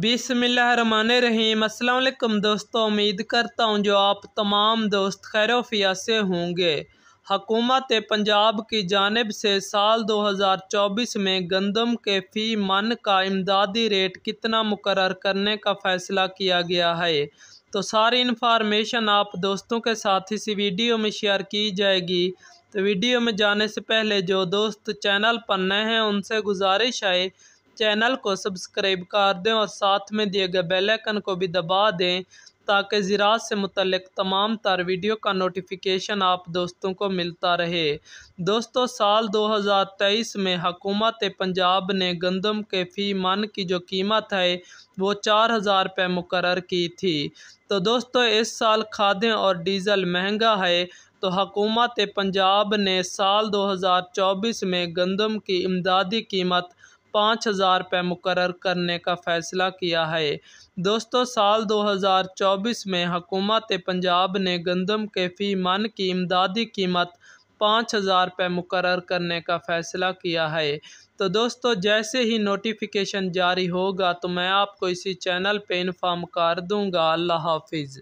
बिसमीम अल्लाम दोस्तों उम्मीद करता हूँ जो आप तमाम दोस्त खैरफिया से होंगे हकूमत पंजाब की जानब से साल 2024 में गंदम के फ़ी मन का इमदादी रेट कितना मुकर करने का फ़ैसला किया गया है तो सारी इन्फॉर्मेशन आप दोस्तों के साथ इसी वीडियो में शेयर की जाएगी तो वीडियो में जाने से पहले जो दोस्त चैनल पर नए हैं उनसे गुजारिश है चैनल को सब्सक्राइब कर दें और साथ में दिए गए बेल आइकन को भी दबा दें ताकि ज़रात से मुतलक तमाम तार वीडियो का नोटिफिकेशन आप दोस्तों को मिलता रहे दोस्तों साल 2023 में हकूमत पंजाब ने गंदम के फ़ी मन की जो कीमत है वो चार हज़ार रुपये मुकर की थी तो दोस्तों इस साल खादें और डीज़ल महंगा है तो हकूमत पंजाब ने साल 2024 में गंदम की इमदादी कीमत पाँच हज़ार रुपये मुकर करने का फ़ैसला किया है दोस्तों साल 2024 में हकूमत पंजाब ने गंदम के फ़ी मन की इमदादी कीमत पाँच हज़ार रुपये मुकर करने का फ़ैसला किया है तो दोस्तों जैसे ही नोटिफिकेशन जारी होगा तो मैं आपको इसी चैनल पे इन्फॉर्म कर दूँगा अल्लाह हाफिज़